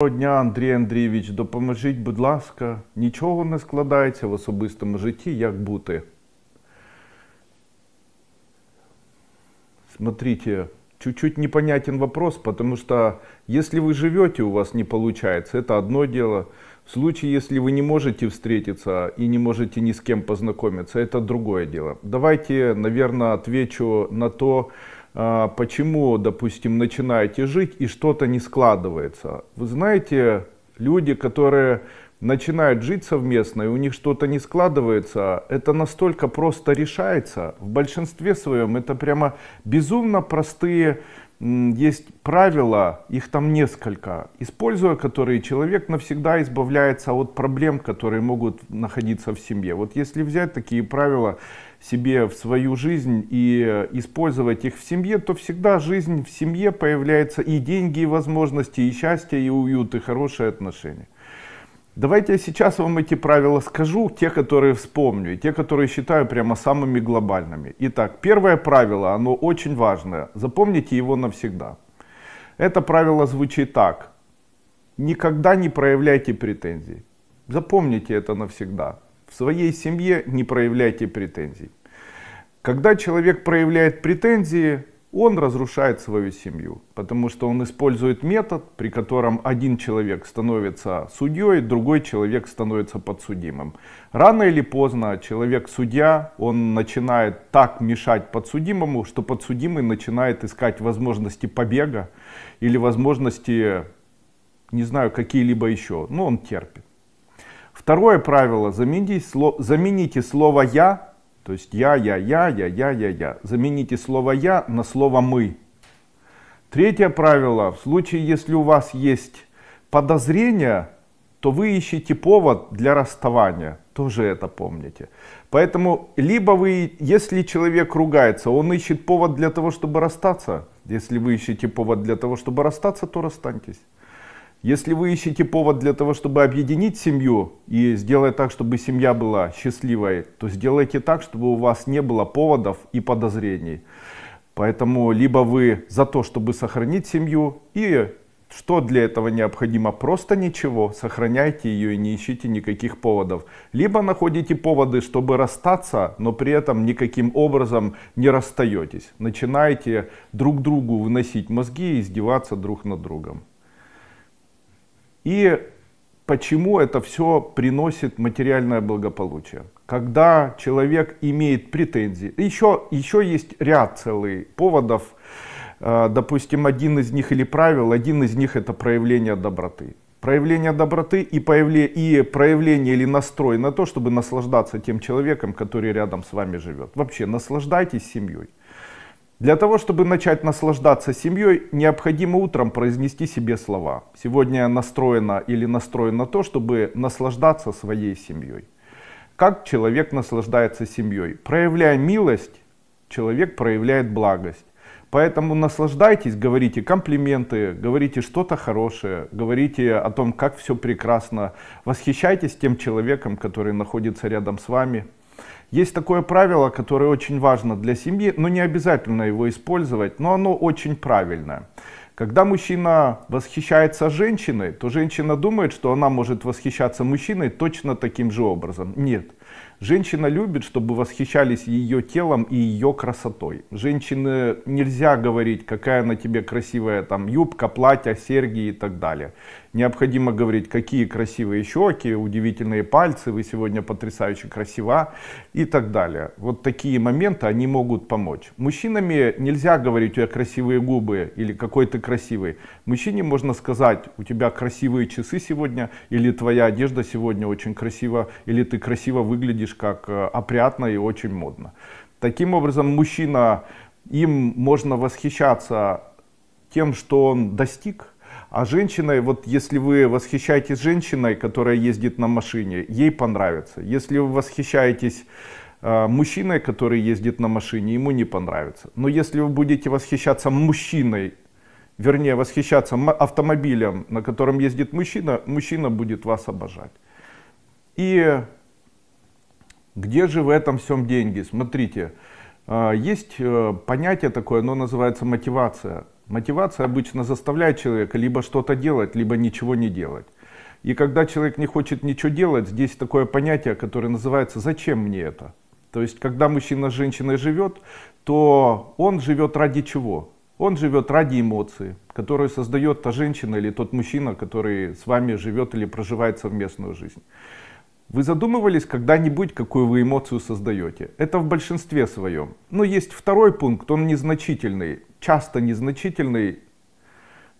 Доброго дня, Андрій Андрійович, допоможіть, будь ласка, нічого не складається в особистому житті, як бути. Смотрите, чуть-чуть непонятен вопрос, потому что если вы живете, у вас не получается, это одно дело. В случае, если вы не можете встретиться и не можете ни с кем познакомиться, это другое дело. Давайте, наверное, отвечу на то, что а, почему, допустим, начинаете жить и что-то не складывается. Вы знаете, люди, которые начинают жить совместно и у них что-то не складывается, это настолько просто решается. В большинстве своем это прямо безумно простые есть правила, их там несколько, используя которые человек навсегда избавляется от проблем, которые могут находиться в семье. Вот если взять такие правила себе в свою жизнь и использовать их в семье, то всегда жизнь в семье появляется и деньги, и возможности, и счастье, и уют, и хорошие отношения. Давайте я сейчас вам эти правила скажу, те, которые вспомню, и те, которые считаю прямо самыми глобальными. Итак, первое правило, оно очень важное, запомните его навсегда. Это правило звучит так. Никогда не проявляйте претензий. Запомните это навсегда. В своей семье не проявляйте претензий. Когда человек проявляет претензии, он разрушает свою семью, потому что он использует метод, при котором один человек становится судьей, другой человек становится подсудимым. Рано или поздно человек-судья, он начинает так мешать подсудимому, что подсудимый начинает искать возможности побега или возможности, не знаю, какие-либо еще, но он терпит. Второе правило, замените слово «я» То есть я, я, я, я, я, я, я. Замените слово я на слово мы. Третье правило. В случае, если у вас есть подозрения, то вы ищете повод для расставания. Тоже это помните. Поэтому либо вы, если человек ругается, он ищет повод для того, чтобы расстаться. Если вы ищете повод для того, чтобы расстаться, то расстаньтесь. Если вы ищете повод для того, чтобы объединить семью и сделать так, чтобы семья была счастливой, то сделайте так, чтобы у вас не было поводов и подозрений. Поэтому либо вы за то, чтобы сохранить семью, и что для этого необходимо? Просто ничего, сохраняйте ее и не ищите никаких поводов. Либо находите поводы, чтобы расстаться, но при этом никаким образом не расстаетесь. Начинайте друг другу выносить мозги и издеваться друг над другом. И почему это все приносит материальное благополучие? Когда человек имеет претензии. Еще, еще есть ряд целый поводов. Э, допустим, один из них или правил, один из них это проявление доброты проявление доброты и, появле, и проявление или настрой на то, чтобы наслаждаться тем человеком, который рядом с вами живет. Вообще, наслаждайтесь семьей. Для того, чтобы начать наслаждаться семьей, необходимо утром произнести себе слова. Сегодня я настроена или настроен на то, чтобы наслаждаться своей семьей. Как человек наслаждается семьей? Проявляя милость, человек проявляет благость. Поэтому наслаждайтесь, говорите комплименты, говорите что-то хорошее, говорите о том, как все прекрасно. Восхищайтесь тем человеком, который находится рядом с вами, есть такое правило, которое очень важно для семьи, но не обязательно его использовать, но оно очень правильное. Когда мужчина восхищается женщиной, то женщина думает, что она может восхищаться мужчиной точно таким же образом. Нет. Женщина любит, чтобы восхищались ее телом и ее красотой. Женщины нельзя говорить, какая на тебе красивая там юбка, платье, серьги и так далее. Необходимо говорить, какие красивые щеки, удивительные пальцы, вы сегодня потрясающе красива и так далее. Вот такие моменты, они могут помочь. Мужчинами нельзя говорить, у тебя красивые губы или какой ты красивый. Мужчине можно сказать, у тебя красивые часы сегодня, или твоя одежда сегодня очень красива, или ты красиво выглядишь выглядишь как э, опрятно и очень модно. Таким образом, мужчина, им можно восхищаться тем, что он достиг, а женщиной, вот если вы восхищаетесь женщиной, которая ездит на машине, ей понравится. Если вы восхищаетесь э, мужчиной, который ездит на машине, ему не понравится. Но если вы будете восхищаться мужчиной, вернее восхищаться автомобилем, на котором ездит мужчина, мужчина будет вас обожать. И где же в этом всем деньги? Смотрите, э, есть э, понятие такое, оно называется мотивация. Мотивация обычно заставляет человека либо что-то делать, либо ничего не делать. И когда человек не хочет ничего делать, здесь такое понятие, которое называется «зачем мне это?». То есть, когда мужчина с женщиной живет, то он живет ради чего? Он живет ради эмоций, которые создает та женщина или тот мужчина, который с вами живет или проживает совместную жизнь. Вы задумывались когда-нибудь, какую вы эмоцию создаете? Это в большинстве своем. Но есть второй пункт, он незначительный, часто незначительный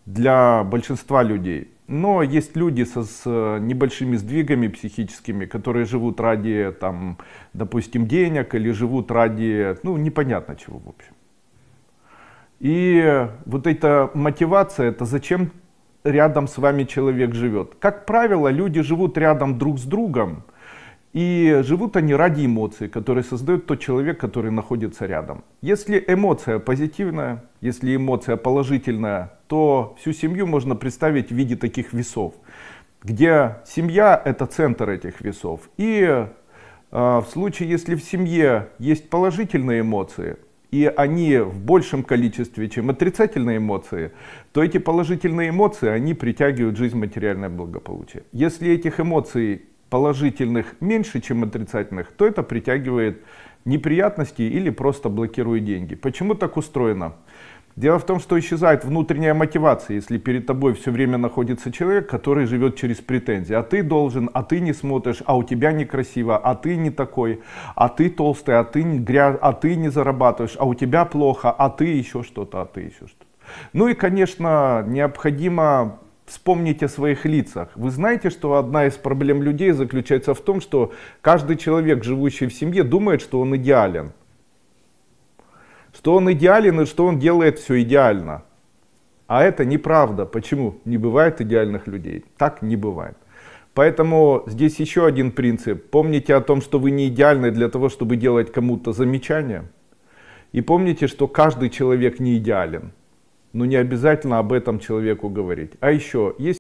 для большинства людей. Но есть люди со, с э, небольшими сдвигами психическими, которые живут ради, там, допустим, денег или живут ради, ну, непонятно чего, в общем. И вот эта мотивация, это зачем рядом с вами человек живет. Как правило, люди живут рядом друг с другом, и живут они ради эмоций, которые создает тот человек, который находится рядом. Если эмоция позитивная, если эмоция положительная, то всю семью можно представить в виде таких весов, где семья — это центр этих весов. И э, в случае, если в семье есть положительные эмоции — и они в большем количестве, чем отрицательные эмоции, то эти положительные эмоции, они притягивают жизнь материальное благополучие. Если этих эмоций положительных меньше, чем отрицательных, то это притягивает неприятности или просто блокирует деньги. Почему так устроено? Дело в том, что исчезает внутренняя мотивация, если перед тобой все время находится человек, который живет через претензии. А ты должен, а ты не смотришь, а у тебя некрасиво, а ты не такой, а ты толстый, а ты не гряз, а ты не зарабатываешь, а у тебя плохо, а ты еще что-то, а ты еще что-то. Ну и, конечно, необходимо вспомнить о своих лицах. Вы знаете, что одна из проблем людей заключается в том, что каждый человек, живущий в семье, думает, что он идеален что он идеален и что он делает все идеально. А это неправда. Почему? Не бывает идеальных людей. Так не бывает. Поэтому здесь еще один принцип. Помните о том, что вы не идеальны для того, чтобы делать кому-то замечания. И помните, что каждый человек не идеален. Но не обязательно об этом человеку говорить. А еще, есть